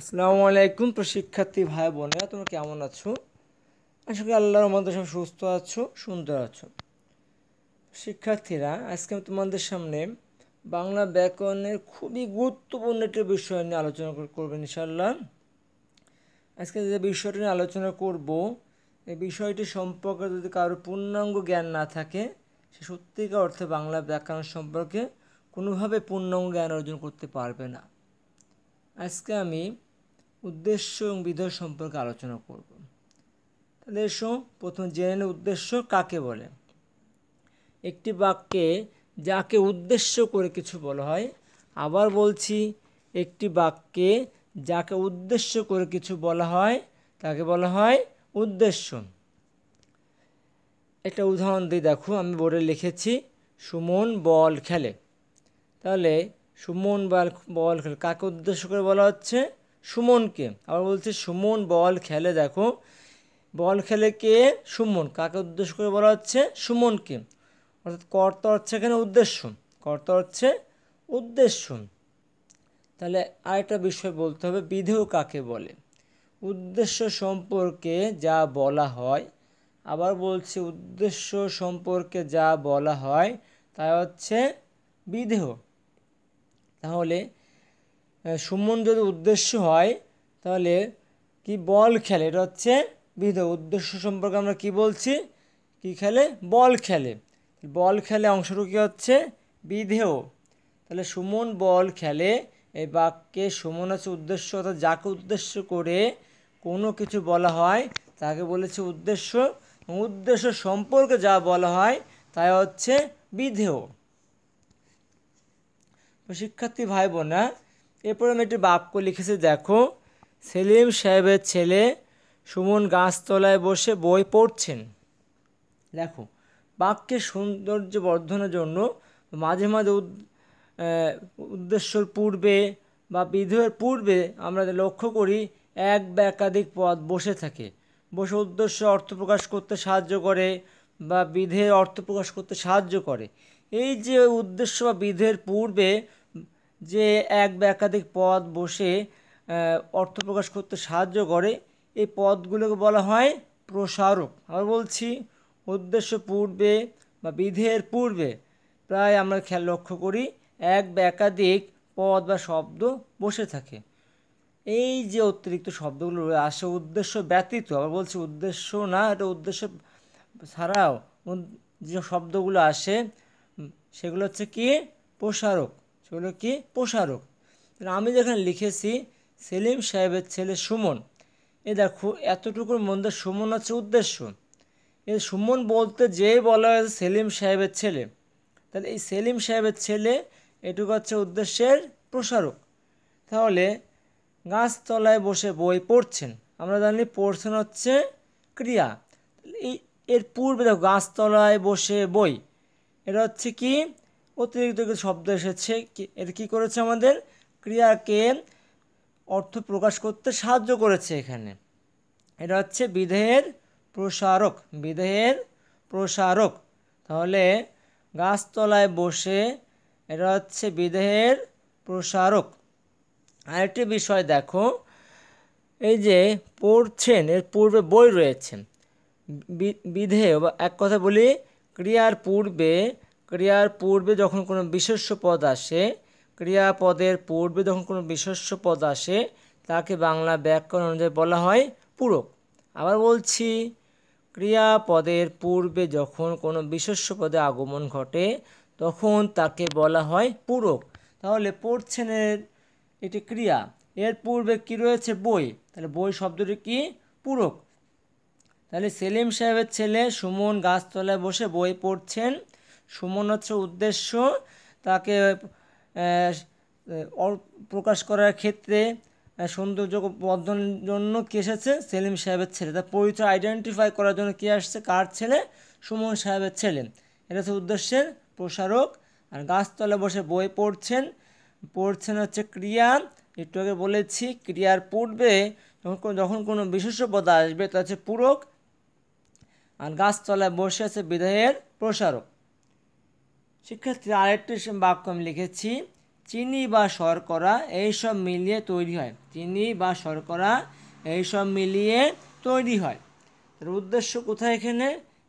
আসসালামু আলাইকুম তো শিক্ষার্থী ভাই বোনেরা তুমি কেমন আছো আশা করি আল্লাহর মধ্যে সব সুস্থ আছো সুন্দর আছো শিক্ষার্থীরা আজকে আমি তোমাদের সামনে বাংলা ব্যাকরণের খুবই গুরুত্বপূর্ণ একটি বিষয় নিয়ে আলোচনা করবো ইনশাল্লাহ আজকে যে বিষয়টি নিয়ে আলোচনা করব এই বিষয়টি সম্পর্কে যদি কারোর পূর্ণাঙ্গ জ্ঞান না থাকে সে সত্যিকার অর্থে বাংলা ব্যাকরণ সম্পর্কে কোনোভাবে পূর্ণাঙ্গ জ্ঞান অর্জন করতে পারবে না আজকে আমি উদ্দেশ্য এবং বিধেয় সম্পর্কে আলোচনা করব তাহলে এসো প্রথম জেনে নে উদ্দেশ্য কাকে বলে একটি বাক্যে যাকে উদ্দেশ্য করে কিছু বলা হয় আবার বলছি একটি বাক্যে যাকে উদ্দেশ্য করে কিছু বলা হয় তাকে বলা হয় উদ্দেশ্য একটা উদাহরণ দিয়ে দেখো আমি বোর্ডে লিখেছি সুমন বল খেলে তাহলে সুমন বল বল খেলে কাকে উদ্দেশ্য করে বলা হচ্ছে সুমনকে আবার বলছে সুমন বল খেলে দেখো বল খেলে কে সুমন কাকে উদ্দেশ্য করে বলা হচ্ছে সুমনকে অর্থাৎ কর্তা হচ্ছে এখানে উদ্দেশ্য কর্তা হচ্ছে উদ্দেশ্য তাহলে আরেকটা বিষয় বলতে হবে বিধেয় কাকে বলে উদ্দেশ্য সম্পর্কে যা বলা হয় আবার বলছি উদ্দেশ্য সম্পর্কে যা বলা হয় তা হচ্ছে বিধেয় তাহলে সুমন যদি উদ্দেশ্য হয় তাহলে কি বল খেলে এটা হচ্ছে বিধ উদ্দেশ্য সম্পর্কে আমরা কি বলছি কি খেলে বল খেলে বল খেলে অংশটুকু কী হচ্ছে বিধেয় তাহলে সুমন বল খেলে এই বাক্যে সুমন আছে উদ্দেশ্য অর্থাৎ যাকে উদ্দেশ্য করে কোনো কিছু বলা হয় তাকে বলেছে উদ্দেশ্য উদ্দেশ্য সম্পর্কে যা বলা হয় তাই হচ্ছে বিধেয় শিক্ষার্থী ভাই বোনা হ্যাঁ? আমি একটি বাপকে লিখেছে দেখো সেলিম সাহেবের ছেলে সুমন গাছতলায় বসে বই পড়ছেন দেখো বাক্যের সৌন্দর্য বর্ধনের জন্য মাঝে মাঝে উদ্দেশ্যর পূর্বে বা বিধেয়ের পূর্বে আমরা লক্ষ্য করি এক বা একাধিক পদ বসে থাকে বসে উদ্দেশ্য অর্থ প্রকাশ করতে সাহায্য করে বা বিধের অর্থ প্রকাশ করতে সাহায্য করে এই যে উদ্দেশ্য বা বিধের পূর্বে যে এক বা একাধিক পদ বসে অর্থ প্রকাশ করতে সাহায্য করে এই পদগুলোকে বলা হয় প্রসারক আমরা বলছি উদ্দেশ্য পূর্বে বা বিধের পূর্বে প্রায় আমরা খেয়াল লক্ষ্য করি এক বা একাধিক পদ বা শব্দ বসে থাকে এই যে অতিরিক্ত শব্দগুলো আসে উদ্দেশ্য ব্যতীত আবার বলছি উদ্দেশ্য না এটা উদ্দেশ্য ছাড়াও যে শব্দগুলো আসে সেগুলো হচ্ছে কি প্রসারক সেগুলো কি প্রসারক আমি যেখানে লিখেছি সেলিম সাহেবের ছেলে সুমন এ দেখো এতটুকুর মধ্যে সুমন হচ্ছে উদ্দেশ্য এ সুমন বলতে যেই বলা হয়েছে সেলিম সাহেবের ছেলে তাহলে এই সেলিম সাহেবের ছেলে এটুকু হচ্ছে উদ্দেশ্যের প্রসারক তাহলে গাছতলায় বসে বই পড়ছেন আমরা জানি পড়ছেন হচ্ছে ক্রিয়া এই এর পূর্বে দেখো গাছতলায় বসে বই এটা হচ্ছে কি অতিরিক্ত কিছু শব্দ এসেছে এটা কী করেছে আমাদের ক্রিয়াকে অর্থ প্রকাশ করতে সাহায্য করেছে এখানে এটা হচ্ছে বিধেয়ের প্রসারক বিধেয়ের প্রসারক তাহলে গাছতলায় বসে এটা হচ্ছে বিধেয়ের প্রসারক আরেকটি বিষয় দেখো এই যে পড়ছেন এর পূর্বে বই রয়েছেন বিধেয় বা এক কথা বলি ক্রিয়ার পূর্বে ক্রিয়ার পূর্বে যখন কোনো বিশেষ্য পদ আসে ক্রিয়াপদের পূর্বে যখন কোনো বিশেষ্য পদ আসে তাকে বাংলা ব্যাকরণ অনুযায়ী বলা হয় পূরক আবার বলছি ক্রিয়াপদের পূর্বে যখন কোনো বিশেষ্য পদে আগমন ঘটে তখন তাকে বলা হয় পূরক তাহলে পড়ছেনের এটি ক্রিয়া এর পূর্বে কি রয়েছে বই তাহলে বই শব্দটি কি পূরক তাহলে সেলিম সাহেবের ছেলে সুমন গাছতলায় বসে বই পড়ছেন সুমন হচ্ছে উদ্দেশ্য তাকে প্রকাশ করার ক্ষেত্রে সৌন্দর্য বর্ধনের জন্য কে এসেছে সেলিম সাহেবের ছেলে তার পরিচয় আইডেন্টিফাই করার জন্য কে আসছে কার ছেলে সুমন সাহেবের ছেলে এটা হচ্ছে উদ্দেশ্যের প্রসারক আর গাছতলে বসে বই পড়ছেন পড়ছেন হচ্ছে ক্রিয়া একটু আগে বলেছি ক্রিয়ার পূর্বে যখন যখন কোনো বিশেষ আসবে তা হচ্ছে পূরক আর গাছতলায় বসে আছে বিধায়ের প্রসারক শিক্ষার্থীরা আরেকটি বাক্য আমি লিখেছি চিনি বা শর্করা এইসব মিলিয়ে তৈরি হয় চিনি বা শর্করা এইসব মিলিয়ে তৈরি হয় তার উদ্দেশ্য কোথায় এখানে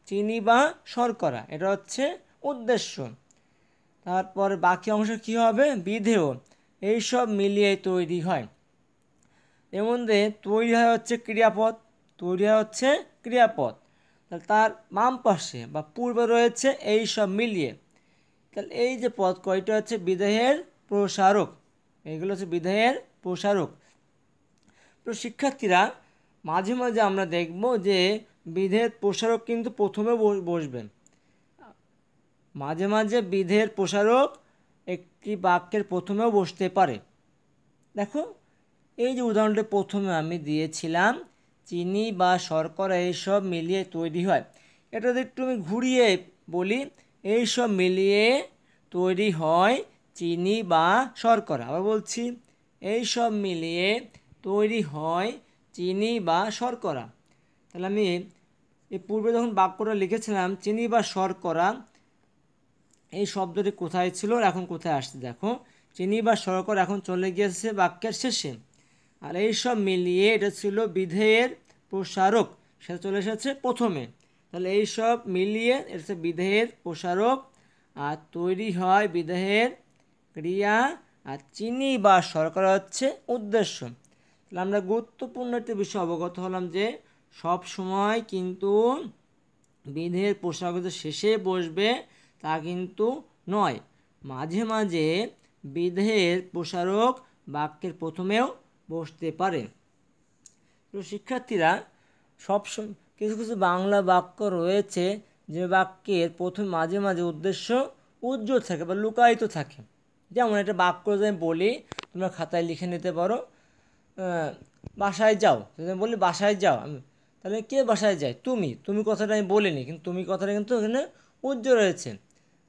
চিনি বা শর্করা এটা হচ্ছে উদ্দেশ্য তারপর বাকি অংশ কি হবে বিধেয় এইসব মিলিয়ে তৈরি হয় এর মধ্যে তৈরি হয় হচ্ছে ক্রিয়াপদ তৈরি হয় হচ্ছে ক্রিয়াপদ তার বাম পাশে বা পূর্বে রয়েছে এইসব মিলিয়ে তাহলে এই যে পদ কয়টা হচ্ছে বিদেহের প্রসারক এগুলো হচ্ছে বিদেহের প্রসারক তো শিক্ষার্থীরা মাঝে মাঝে আমরা দেখব যে বিধের প্রসারক কিন্তু প্রথমে বসবেন মাঝে মাঝে বিধের প্রসারক একটি বাক্যের প্রথমেও বসতে পারে দেখো এই যে উদাহরণটা প্রথমে আমি দিয়েছিলাম চিনি বা শর্করা এইসব মিলিয়ে তৈরি হয় এটা যদি একটু আমি ঘুরিয়ে বলি এইসব মিলিয়ে তৈরি হয় চিনি বা শর্করা আবার বলছি এইসব মিলিয়ে তৈরি হয় চিনি বা শর্করা তাহলে আমি এই পূর্বে যখন বাক্যটা লিখেছিলাম চিনি বা শর্করা এই শব্দটি কোথায় ছিল এখন কোথায় আসছে দেখো চিনি বা শর্করা এখন চলে গিয়েছে বাক্যের শেষে আর এই সব মিলিয়ে এটা ছিল বিধেয়ের প্রসারক সেটা চলে এসেছে প্রথমে তাহলে এইসব মিলিয়ে এটা বিদেহের প্রসারক আর তৈরি হয় বিদেহের ক্রিয়া আর চিনি বা শর্করা হচ্ছে উদ্দেশ্য তাহলে আমরা গুরুত্বপূর্ণ একটি বিষয়ে অবগত হলাম যে সব সময় কিন্তু বিধের পোশাক শেষে বসবে তা কিন্তু নয় মাঝে মাঝে বিধের প্রসারক বাক্যের প্রথমেও বসতে পারে তো শিক্ষার্থীরা সব কিছু কিছু বাংলা বাক্য রয়েছে যে বাক্যের প্রথম মাঝে মাঝে উদ্দেশ্য উজ্জ্বল থাকে বা লুকায়িত থাকে যেমন একটা বাক্য যদি আমি বলি তোমরা খাতায় লিখে নিতে পারো বাসায় যাও যদি আমি বলি বাসায় যাও আমি তাহলে কে বাসায় যায় তুমি তুমি কথাটা আমি বলিনি কিন্তু তুমি কথাটা কিন্তু এখানে উজ্জ্বল রয়েছে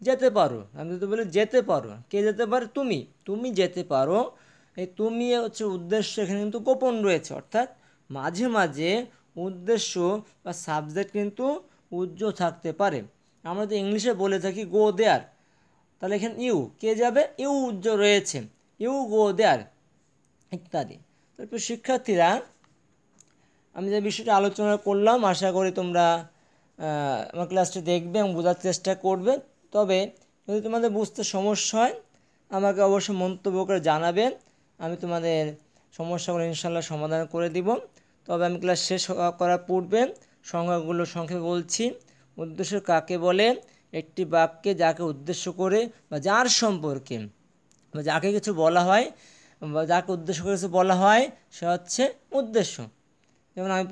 যেতে পারো আমি যদি বলি যেতে পারো কে যেতে পারে তুমি তুমি যেতে পারো এই তুমি হচ্ছে উদ্দেশ্য এখানে কিন্তু গোপন রয়েছে অর্থাৎ মাঝে মাঝে উদ্দেশ্য বা সাবজেক্ট কিন্তু উজ্জ থাকতে পারে আমরা তো ইংলিশে বলে থাকি গো দেয়ার তাহলে এখানে ইউ কে যাবে ইউ উজ্জ রয়েছে ইউ গো দেয়ার ইত্যাদি তারপর শিক্ষার্থীরা আমি যে বিষয়টি আলোচনা করলাম আশা করি তোমরা আমার ক্লাসটি দেখবে এবং বোঝার চেষ্টা করবে তবে যদি তোমাদের বুঝতে সমস্যা হয় আমাকে অবশ্যই মন্তব্য করে জানাবেন আমি তোমাদের সমস্যাগুলো ইনশাল্লাহ সমাধান করে দিব তবে আমি ক্লাস শেষ করার পূর্বে সংজ্ঞাগুলো সংক্ষেপে বলছি উদ্দেশ্য কাকে বলে একটি বাক্যে যাকে উদ্দেশ্য করে বা যার সম্পর্কে বা যাকে কিছু বলা হয় বা যাকে উদ্দেশ্য করে কিছু বলা হয় সে হচ্ছে উদ্দেশ্য যেমন আমি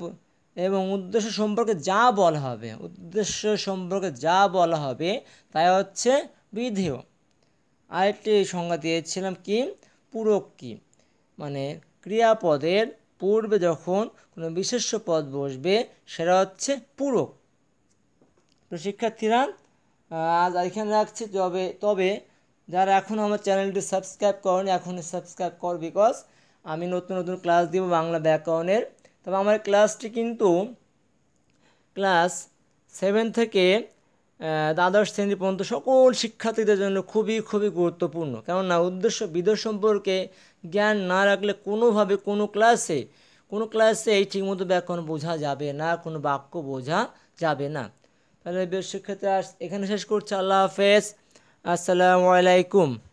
এবং উদ্দেশ্য সম্পর্কে যা বলা হবে উদ্দেশ্য সম্পর্কে যা বলা হবে তাই হচ্ছে বিধেয় আরেকটি সংজ্ঞা দিয়েছিলাম কি পূরক কি মানে ক্রিয়াপদের পূর্বে যখন কোনো বিশেষ পদ বসবে সেটা হচ্ছে পূরক তো শিক্ষার্থীরা আজ এখানে রাখছি তবে তবে যারা এখন আমার চ্যানেলটি সাবস্ক্রাইব করেন এখনই সাবস্ক্রাইব কর বিকজ আমি নতুন নতুন ক্লাস দিব বাংলা ব্যাকরণের তবে আমার ক্লাসটি কিন্তু ক্লাস সেভেন থেকে দ্বাদশ শ্রেণী পর্যন্ত সকল শিক্ষার্থীদের জন্য খুবই খুবই গুরুত্বপূর্ণ কেননা উদ্দেশ্য বিদেশ সম্পর্কে জ্ঞান না রাখলে কোনোভাবে কোনো ক্লাসে কোনো ক্লাসে এই ঠিকমতো ব্যাকরণ বোঝা যাবে না কোনো বাক্য বোঝা যাবে না তাহলে বেশ শিক্ষার্থী এখানে শেষ করছি আল্লাহ হাফেজ আসসালামু আলাইকুম